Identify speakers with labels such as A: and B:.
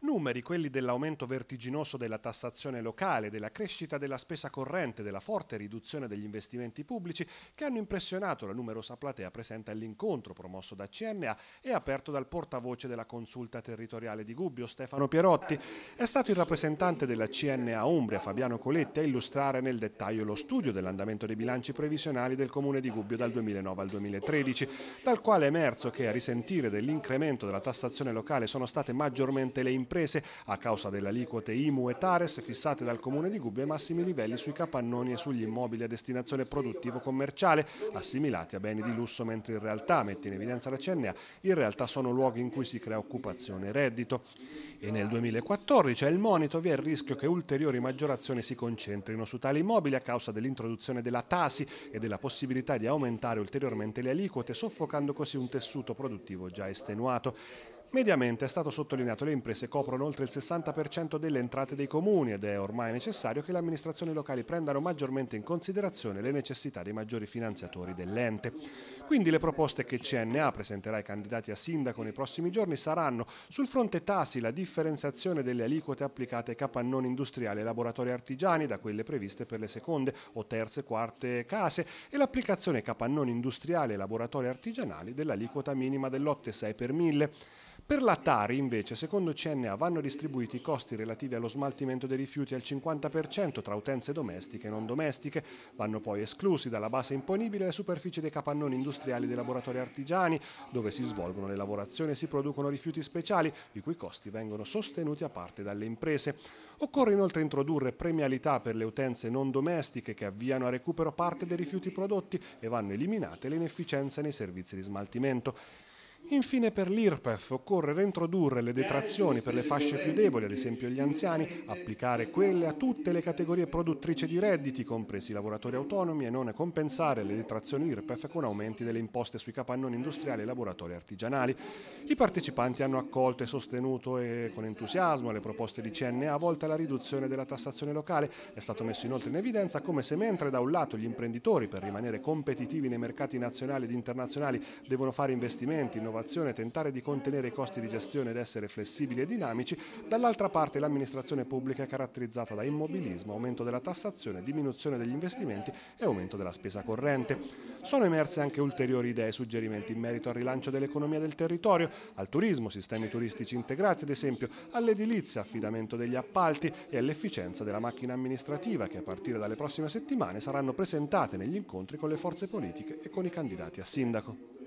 A: Numeri, quelli dell'aumento vertiginoso della tassazione locale, della crescita della spesa corrente, della forte riduzione degli investimenti pubblici, che hanno impressionato la numerosa platea presente all'incontro promosso da CNA e aperto dal portavoce della consulta territoriale di Gubbio, Stefano Pierotti. È stato il rappresentante della CNA Umbria, Fabiano Coletti, a illustrare nel dettaglio lo studio dell'andamento dei bilanci previsionali del comune di Gubbio dal 2009 al 2013, dal quale è emerso che a risentire dell'incremento della tassazione locale sono state maggiormente le imprese imprese a causa delle aliquote IMU e Tares fissate dal Comune di Gubbio ai massimi livelli sui capannoni e sugli immobili a destinazione produttivo-commerciale assimilati a beni di lusso mentre in realtà, mette in evidenza la CNA, in realtà sono luoghi in cui si crea occupazione e reddito. E nel 2014 il monito vi è il rischio che ulteriori maggiorazioni si concentrino su tali immobili a causa dell'introduzione della Tasi e della possibilità di aumentare ulteriormente le aliquote soffocando così un tessuto produttivo già estenuato. Mediamente è stato sottolineato che le imprese coprono oltre il 60% delle entrate dei comuni ed è ormai necessario che le amministrazioni locali prendano maggiormente in considerazione le necessità dei maggiori finanziatori dell'ente. Quindi le proposte che CNA presenterà ai candidati a sindaco nei prossimi giorni saranno sul fronte Tasi la differenziazione delle aliquote applicate ai capannoni industriali e laboratori artigiani da quelle previste per le seconde o terze quarte case e l'applicazione ai capannoni industriali e laboratori artigianali dell'aliquota minima dell'8,6 per 1000. Per la Tari invece, secondo CNA, vanno distribuiti i costi relativi allo smaltimento dei rifiuti al 50% tra utenze domestiche e non domestiche. Vanno poi esclusi dalla base imponibile le superfici dei capannoni industriali dei laboratori artigiani, dove si svolgono le lavorazioni e si producono rifiuti speciali, i cui costi vengono sostenuti a parte dalle imprese. Occorre inoltre introdurre premialità per le utenze non domestiche che avviano a recupero parte dei rifiuti prodotti e vanno eliminate le inefficienze nei servizi di smaltimento. Infine per l'IRPEF occorre reintrodurre le detrazioni per le fasce più deboli, ad esempio gli anziani, applicare quelle a tutte le categorie produttrici di redditi, compresi i lavoratori autonomi, e non compensare le detrazioni IRPEF con aumenti delle imposte sui capannoni industriali e laboratori artigianali. I partecipanti hanno accolto e sostenuto e con entusiasmo le proposte di CNA volte alla riduzione della tassazione locale. È stato messo inoltre in evidenza come se mentre da un lato gli imprenditori per rimanere competitivi nei mercati nazionali ed internazionali devono fare investimenti, innovazioni, innovazione, tentare di contenere i costi di gestione ed essere flessibili e dinamici, dall'altra parte l'amministrazione pubblica è caratterizzata da immobilismo, aumento della tassazione, diminuzione degli investimenti e aumento della spesa corrente. Sono emerse anche ulteriori idee e suggerimenti in merito al rilancio dell'economia del territorio, al turismo, sistemi turistici integrati ad esempio, all'edilizia, affidamento degli appalti e all'efficienza della macchina amministrativa che a partire dalle prossime settimane saranno presentate negli incontri con le forze politiche e con i candidati a sindaco.